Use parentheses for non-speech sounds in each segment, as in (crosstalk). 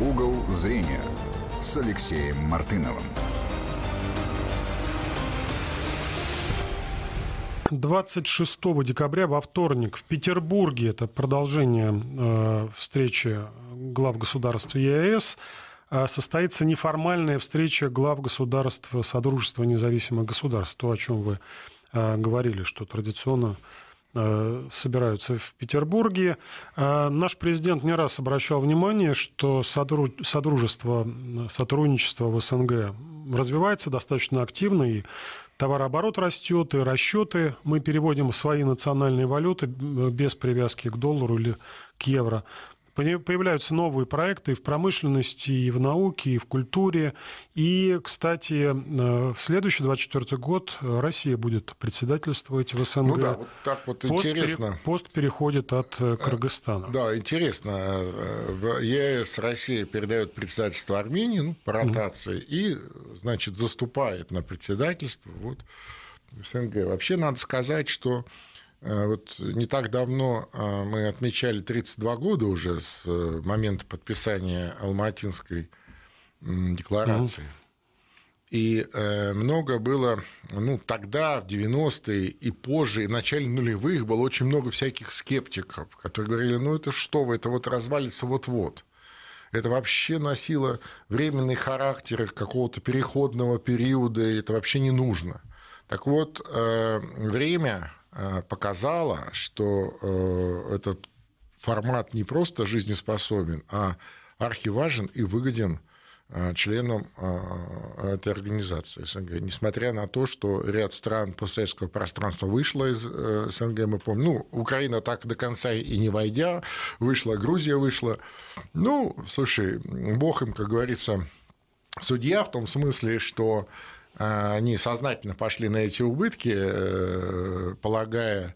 Угол зрения с Алексеем Мартыновым. 26 декабря во вторник в Петербурге, это продолжение э, встречи глав государств ЕАЭС, э, состоится неформальная встреча глав государств Содружества независимых государств, то, о чем вы э, говорили, что традиционно Э, собираются в Петербурге. Э, наш президент не раз обращал внимание, что содружество, сотрудничество в СНГ развивается достаточно активно, и товарооборот растет, и расчеты мы переводим в свои национальные валюты э, без привязки к доллару или к евро. Появляются новые проекты и в промышленности, и в науке, и в культуре. И, кстати, э, в следующий 24 год э, Россия будет председательствовать в СНГ. Ну да, вот так вот пост интересно. Пере, пост переходит от э, Кыргызстана. Да, интересно. В ЕС Россия передает председательство Армении ну, по ротации угу. и, значит, заступает на председательство вот, в СНГ. Вообще надо сказать, что а вот не так давно а, мы отмечали 32 года уже с э, момента подписания Алматинской декларации. И э, много было, ну, тогда, в 90-е и позже, и в начале нулевых было очень много всяких скептиков, которые говорили, ну, это что вы, это вот развалится вот-вот. Это вообще носило временный характер какого-то переходного периода, и это вообще не нужно. Так вот, э, время Э, показала, что э, этот формат не просто жизнеспособен, а архиважен и выгоден э, членам этой организации СНГ. Несмотря на то, что ряд стран постсоветского пространства вышло из СНГ, мы помним, ну, Украина так до конца и не войдя, вышла, Грузия вышла. Ну, слушай, бог им, как говорится, судья в том смысле, что а, они сознательно пошли на эти убытки, э, полагая,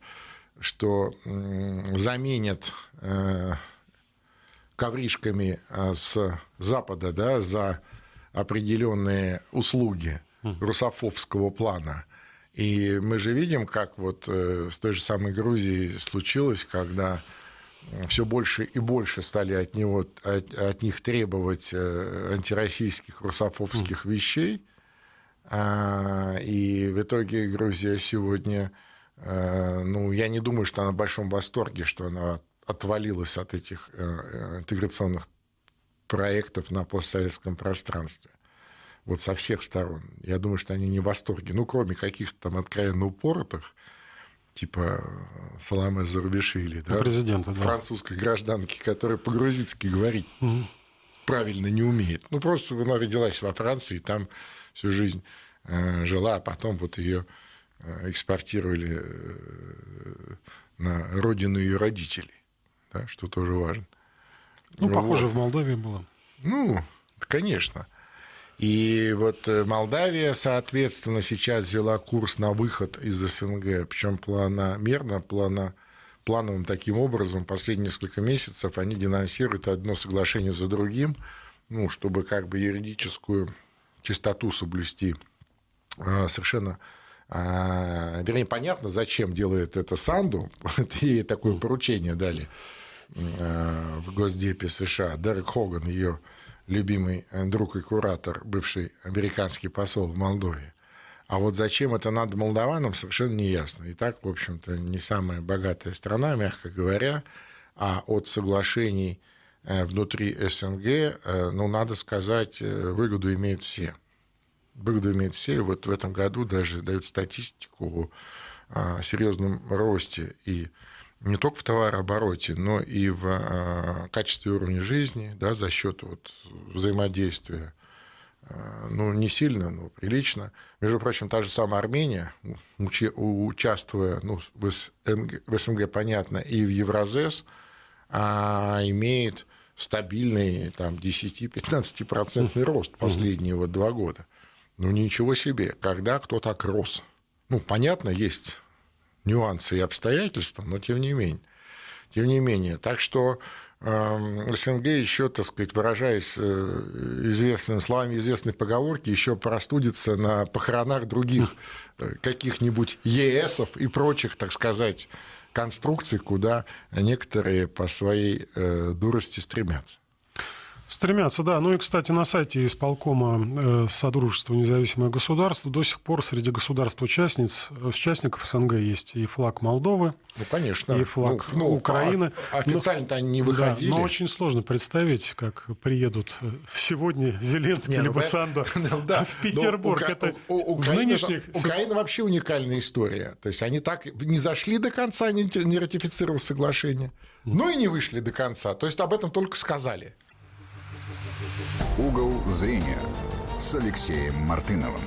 что заменят э, ковришками э, с Запада да, за определенные услуги хм. русофобского плана. И мы же видим, как вот с той же самой Грузией случилось, когда все больше и больше стали от, него, от, от них требовать антироссийских русофобских хм. вещей – а, и в итоге Грузия сегодня, э, ну, я не думаю, что она в большом восторге, что она отвалилась от этих э, интеграционных проектов на постсоветском пространстве. Вот со всех сторон. Я думаю, что они не в восторге. Ну, кроме каких-то там откровенно упоротых, типа э, Саламе Зарубишвили, да? Президента, да. Французской гражданки, которая по-грузински говорит. Угу правильно не умеет. Ну, просто она родилась во Франции, там всю жизнь э, жила, а потом вот ее э, экспортировали э, на родину ее родителей, да, что тоже важно. Ну, вот. похоже, в Молдове было. Ну, конечно. И вот Молдавия, соответственно, сейчас взяла курс на выход из СНГ, причем планомерно, планомерно плановым таким образом последние несколько месяцев они денонсируют одно соглашение за другим, ну, чтобы как бы юридическую чистоту соблюсти. А, совершенно а, вернее, понятно, зачем делает это Санду, (laughs) ей такое поручение дали а, в Госдепе США. Дерек Хоган, ее любимый э, друг и куратор, бывший американский посол в Молдове. А вот зачем это надо молдаванам, совершенно не ясно. И так, в общем-то, не самая богатая страна, мягко говоря, а от соглашений э, внутри СНГ, э, ну, надо сказать, э, выгоду имеют все. Выгоду имеют все. Вот в этом году даже дают статистику о серьезном росте и не только в товарообороте, но и в качестве уровня жизни да, за счет вот взаимодействия Э, ну, не сильно, но прилично. Между прочим, та же самая Армения, участвуя ну, в, СНГ, в СНГ, понятно, и в Евразес, а, имеет стабильный там, 10-15% рост последние вот два года. Ну, ничего себе, когда кто так рос. Ну, понятно, есть нюансы и обстоятельства, но тем не менее. Тем не менее, так что Эм, СНГ еще, так сказать, выражаясь э, известными словами известной поговорки, еще простудится на похоронах других э, каких-нибудь ЕСов и прочих, так сказать, конструкций, куда некоторые по своей э, дурости стремятся. Стремятся, да. Ну и, кстати, на сайте исполкома э, Содружества независимое государство до сих пор среди государств-участниц, э, участников СНГ есть и флаг Молдовы, ну, конечно. и флаг ну, ну, Украины. А официально-то они не выходили. Да, но очень сложно представить, как приедут э, сегодня Зеленский не, ну, либо (laughs) ну, Санда да, в ну, Петербург. Укра... Это Украина, нынешних... Украина вообще уникальная история. То есть они так не зашли до конца, не, не ратифицировав соглашение, ну и не вышли до конца. То есть об этом только сказали. Угол зрения с Алексеем Мартыновым.